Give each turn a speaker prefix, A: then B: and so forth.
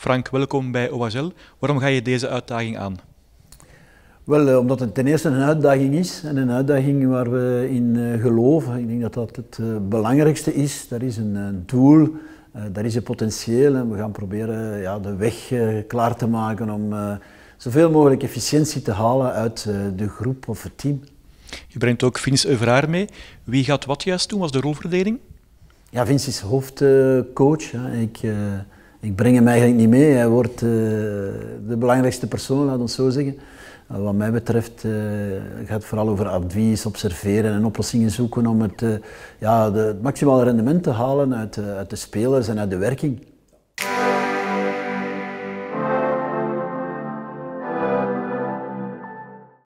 A: Frank, welkom bij OASL. Waarom ga je deze uitdaging aan?
B: Wel, eh, omdat het ten eerste een uitdaging is en een uitdaging waar we in eh, geloven. Ik denk dat dat het eh, belangrijkste is. Daar is een, doel, dat is een potentieel en we gaan proberen ja, de weg klaar te maken om zoveel mogelijk efficiëntie te
C: halen uit de groep of het team.
A: Je brengt ook Vince Euvraar mee. Wie gaat wat
D: juist doen? Was de rolverdeling?
C: Ja, Vince is hoofdcoach. ik
B: ik breng hem eigenlijk niet mee. Hij wordt eh, de belangrijkste persoon, laat ons zo zeggen. Eh, wat mij betreft eh, gaat het vooral over advies, observeren en oplossingen zoeken om het, ja, de, het maximale rendement te halen uit, uit de spelers en uit de werking.